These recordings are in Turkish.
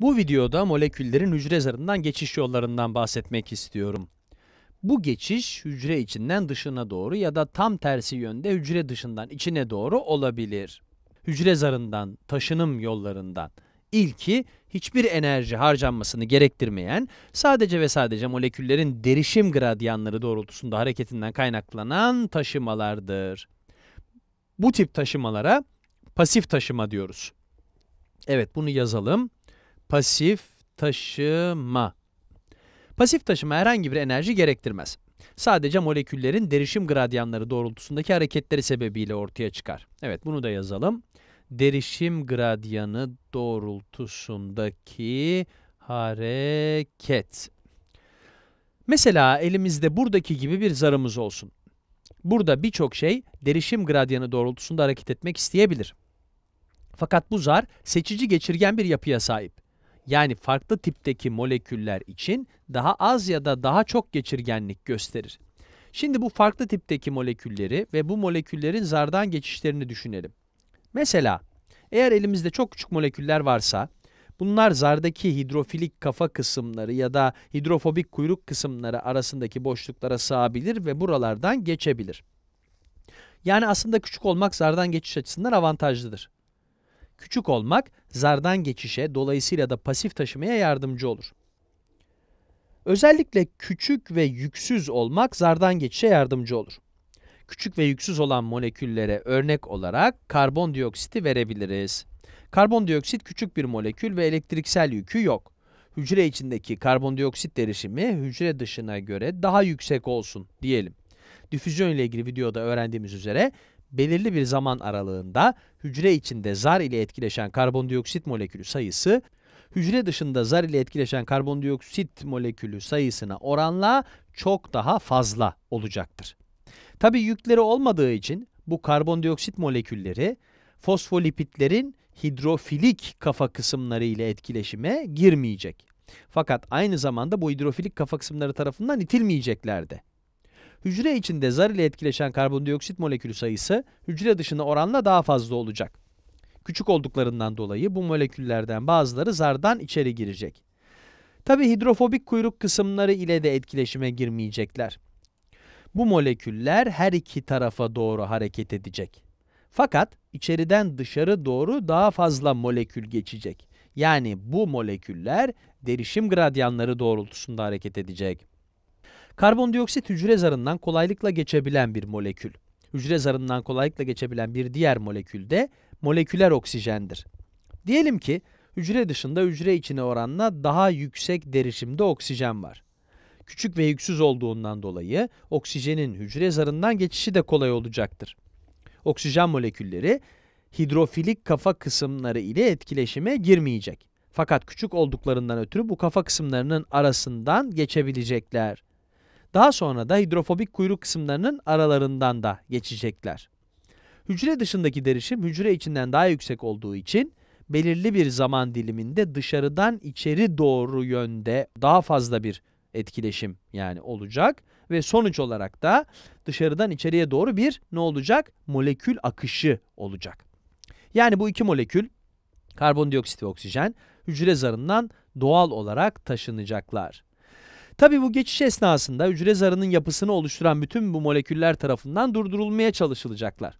Bu videoda moleküllerin hücre zarından geçiş yollarından bahsetmek istiyorum. Bu geçiş hücre içinden dışına doğru ya da tam tersi yönde hücre dışından içine doğru olabilir. Hücre zarından, taşınım yollarından. İlki hiçbir enerji harcanmasını gerektirmeyen, sadece ve sadece moleküllerin derişim gradyanları doğrultusunda hareketinden kaynaklanan taşımalardır. Bu tip taşımalara pasif taşıma diyoruz. Evet bunu yazalım. Pasif taşıma. Pasif taşıma herhangi bir enerji gerektirmez. Sadece moleküllerin derişim gradyanları doğrultusundaki hareketleri sebebiyle ortaya çıkar. Evet bunu da yazalım. Derişim gradyanı doğrultusundaki hareket. Mesela elimizde buradaki gibi bir zarımız olsun. Burada birçok şey derişim gradyanı doğrultusunda hareket etmek isteyebilir. Fakat bu zar seçici geçirgen bir yapıya sahip yani farklı tipteki moleküller için daha az ya da daha çok geçirgenlik gösterir. Şimdi bu farklı tipteki molekülleri ve bu moleküllerin zardan geçişlerini düşünelim. Mesela eğer elimizde çok küçük moleküller varsa bunlar zardaki hidrofilik kafa kısımları ya da hidrofobik kuyruk kısımları arasındaki boşluklara sığabilir ve buralardan geçebilir. Yani aslında küçük olmak zardan geçiş açısından avantajlıdır. Küçük olmak zardan geçişe dolayısıyla da pasif taşımaya yardımcı olur. Özellikle küçük ve yüksüz olmak zardan geçişe yardımcı olur. Küçük ve yüksüz olan moleküllere örnek olarak karbondioksiti verebiliriz. Karbondioksit küçük bir molekül ve elektriksel yükü yok. Hücre içindeki karbondioksit derişimi hücre dışına göre daha yüksek olsun diyelim. Difüzyon ile ilgili videoda öğrendiğimiz üzere belirli bir zaman aralığında hücre içinde zar ile etkileşen karbondioksit molekülü sayısı, hücre dışında zar ile etkileşen karbondioksit molekülü sayısına oranla çok daha fazla olacaktır. Tabi yükleri olmadığı için bu karbondioksit molekülleri fosfolipitlerin hidrofilik kafa kısımları ile etkileşime girmeyecek. Fakat aynı zamanda bu hidrofilik kafa kısımları tarafından itilmeyecekler hücre içinde zar ile etkileşen karbondioksit molekülü sayısı hücre dışına oranla daha fazla olacak. Küçük olduklarından dolayı bu moleküllerden bazıları zardan içeri girecek. Tabi hidrofobik kuyruk kısımları ile de etkileşime girmeyecekler. Bu moleküller her iki tarafa doğru hareket edecek. Fakat içeriden dışarı doğru daha fazla molekül geçecek. Yani bu moleküller derişim gradyanları doğrultusunda hareket edecek. Karbondioksit hücre zarından kolaylıkla geçebilen bir molekül. Hücre zarından kolaylıkla geçebilen bir diğer molekül de moleküler oksijendir. Diyelim ki hücre dışında hücre içine oranla daha yüksek derişimde oksijen var. Küçük ve yüksüz olduğundan dolayı oksijenin hücre zarından geçişi de kolay olacaktır. Oksijen molekülleri hidrofilik kafa kısımları ile etkileşime girmeyecek. Fakat küçük olduklarından ötürü bu kafa kısımlarının arasından geçebilecekler. Daha sonra da hidrofobik kuyruk kısımlarının aralarından da geçecekler. Hücre dışındaki derişim hücre içinden daha yüksek olduğu için belirli bir zaman diliminde dışarıdan içeri doğru yönde daha fazla bir etkileşim yani olacak ve sonuç olarak da dışarıdan içeriye doğru bir ne olacak? Molekül akışı olacak. Yani bu iki molekül karbondioksit ve oksijen hücre zarından doğal olarak taşınacaklar. Tabi bu geçiş esnasında hücre zarının yapısını oluşturan bütün bu moleküller tarafından durdurulmaya çalışılacaklar.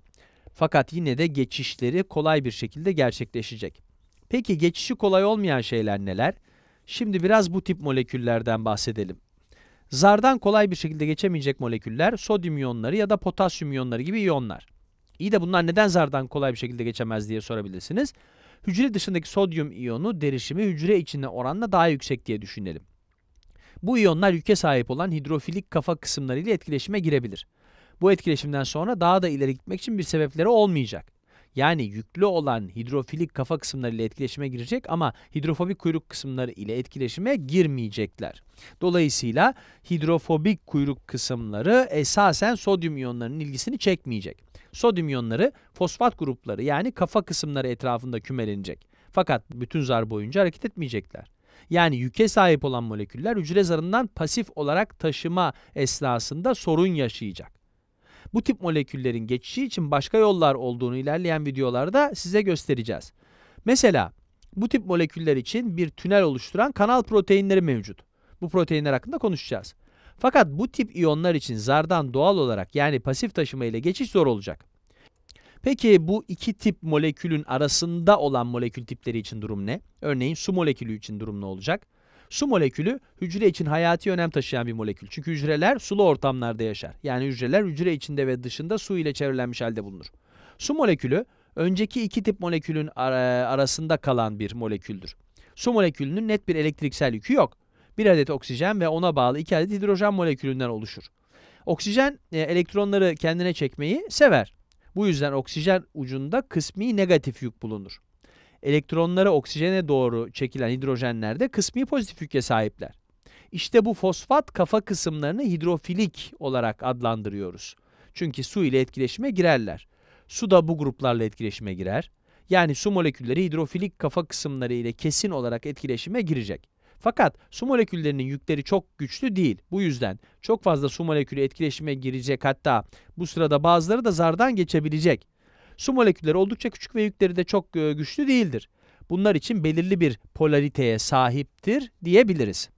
Fakat yine de geçişleri kolay bir şekilde gerçekleşecek. Peki geçişi kolay olmayan şeyler neler? Şimdi biraz bu tip moleküllerden bahsedelim. Zardan kolay bir şekilde geçemeyecek moleküller sodyum iyonları ya da potasyum iyonları gibi iyonlar. İyi de bunlar neden zardan kolay bir şekilde geçemez diye sorabilirsiniz. Hücre dışındaki sodyum iyonu derişimi hücre içinde oranla daha yüksek diye düşünelim. Bu iyonlar yüke sahip olan hidrofilik kafa kısımları ile etkileşime girebilir. Bu etkileşimden sonra daha da ileri gitmek için bir sebepleri olmayacak. Yani yüklü olan hidrofilik kafa kısımları ile etkileşime girecek ama hidrofobik kuyruk kısımları ile etkileşime girmeyecekler. Dolayısıyla hidrofobik kuyruk kısımları esasen sodyum iyonlarının ilgisini çekmeyecek. Sodyum iyonları fosfat grupları yani kafa kısımları etrafında kümelenecek. Fakat bütün zar boyunca hareket etmeyecekler. Yani yüke sahip olan moleküller hücre zarından pasif olarak taşıma esnasında sorun yaşayacak. Bu tip moleküllerin geçişi için başka yollar olduğunu ilerleyen videolarda size göstereceğiz. Mesela bu tip moleküller için bir tünel oluşturan kanal proteinleri mevcut. Bu proteinler hakkında konuşacağız. Fakat bu tip iyonlar için zardan doğal olarak yani pasif taşıma ile geçiş zor olacak. Peki bu iki tip molekülün arasında olan molekül tipleri için durum ne? Örneğin su molekülü için durum ne olacak? Su molekülü hücre için hayati önem taşıyan bir molekül. Çünkü hücreler sulu ortamlarda yaşar. Yani hücreler hücre içinde ve dışında su ile çevrilenmiş halde bulunur. Su molekülü önceki iki tip molekülün arasında kalan bir moleküldür. Su molekülünün net bir elektriksel yükü yok. Bir adet oksijen ve ona bağlı iki adet hidrojen molekülünden oluşur. Oksijen e, elektronları kendine çekmeyi sever. Bu yüzden oksijen ucunda kısmi negatif yük bulunur. Elektronları oksijene doğru çekilen hidrojenler de kısmi pozitif yüke sahipler. İşte bu fosfat kafa kısımlarını hidrofilik olarak adlandırıyoruz. Çünkü su ile etkileşime girerler. Su da bu gruplarla etkileşime girer. Yani su molekülleri hidrofilik kafa kısımları ile kesin olarak etkileşime girecek. Fakat su moleküllerinin yükleri çok güçlü değil. Bu yüzden çok fazla su molekülü etkileşime girecek hatta bu sırada bazıları da zardan geçebilecek. Su molekülleri oldukça küçük ve yükleri de çok e, güçlü değildir. Bunlar için belirli bir polariteye sahiptir diyebiliriz.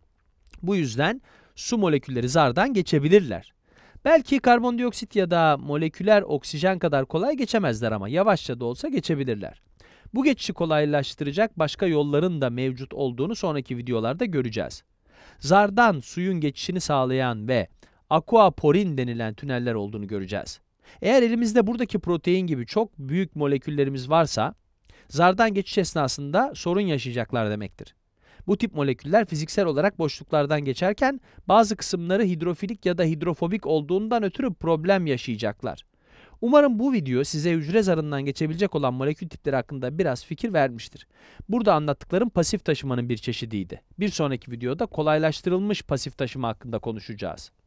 Bu yüzden su molekülleri zardan geçebilirler. Belki karbondioksit ya da moleküler oksijen kadar kolay geçemezler ama yavaşça da olsa geçebilirler. Bu geçişi kolaylaştıracak başka yolların da mevcut olduğunu sonraki videolarda göreceğiz. Zardan suyun geçişini sağlayan ve aquaporin denilen tüneller olduğunu göreceğiz. Eğer elimizde buradaki protein gibi çok büyük moleküllerimiz varsa, zardan geçiş esnasında sorun yaşayacaklar demektir. Bu tip moleküller fiziksel olarak boşluklardan geçerken bazı kısımları hidrofilik ya da hidrofobik olduğundan ötürü problem yaşayacaklar. Umarım bu video size hücre zarından geçebilecek olan molekül tipleri hakkında biraz fikir vermiştir. Burada anlattıklarım pasif taşımanın bir çeşidiydi. Bir sonraki videoda kolaylaştırılmış pasif taşıma hakkında konuşacağız.